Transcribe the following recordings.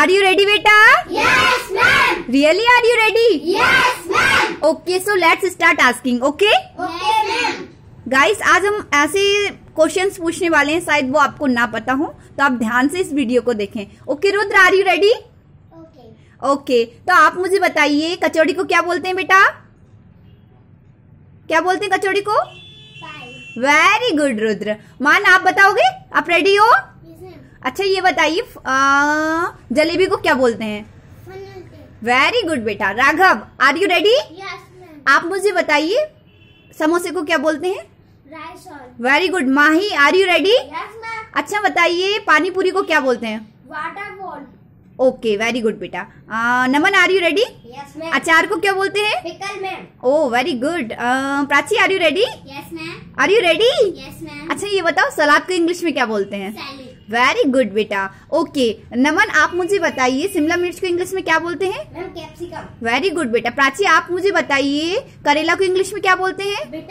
are you ready बेटा really are you ready okay so let's start asking okay guys आज हम ऐसे questions पूछने वाले हैं शायद वो आपको ना पता हो तो आप ध्यान से इस वीडियो को देखें okay Rudra are you ready okay तो आप मुझे बताइए कचौड़ी को क्या बोलते हैं बेटा क्या बोलते हैं कचौड़ी को वेरी गुड रुद्र मान आप बताओगे आप रेडी हो अच्छा ये बताइए जलेबी को क्या बोलते हैं वेरी गुड बेटा राघव आर यू रेडी आप मुझे बताइए समोसे को क्या बोलते हैं very good Mahi are you ready अच्छा बताइए पानी पूरी को क्या बोलते हैं वाटर ओके वेरी गुड बेटा नमन आर यू रेडी अचार को क्या बोलते हैं oh very good Prachi are you ready are you ready अच्छा ये बताओ सलाद को इंग्लिश में क्या बोलते हैं वेरी गुड बेटा ओके नमन आप मुझे बताइए शिमला मिर्च को इंग्लिश में क्या बोलते हैं कैप्सिकम वेरी गुड बेटा प्राची आप मुझे बताइए करेला को इंग्लिश में क्या बोलते हैं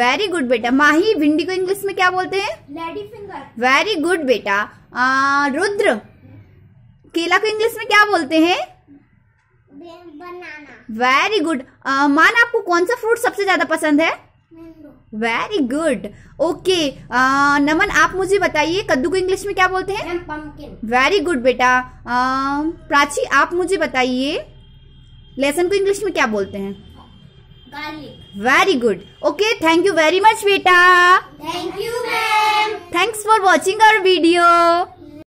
वेरी गुड बेटा माही भिंडी को इंग्लिश में क्या बोलते हैं वेरी गुड बेटा आ, रुद्र केला को इंग्लिश में क्या बोलते हैं वेरी गुड मान आपको कौन सा फ्रूट सबसे ज्यादा पसंद है वेरी गुड ओके नमन आप मुझे बताइए कद्दू को इंग्लिश में क्या बोलते हैं वेरी गुड बेटा uh, प्राची आप मुझे बताइए लेसन को इंग्लिश में क्या बोलते हैं very good okay thank you very much बेटा thank you ma'am thanks for watching our video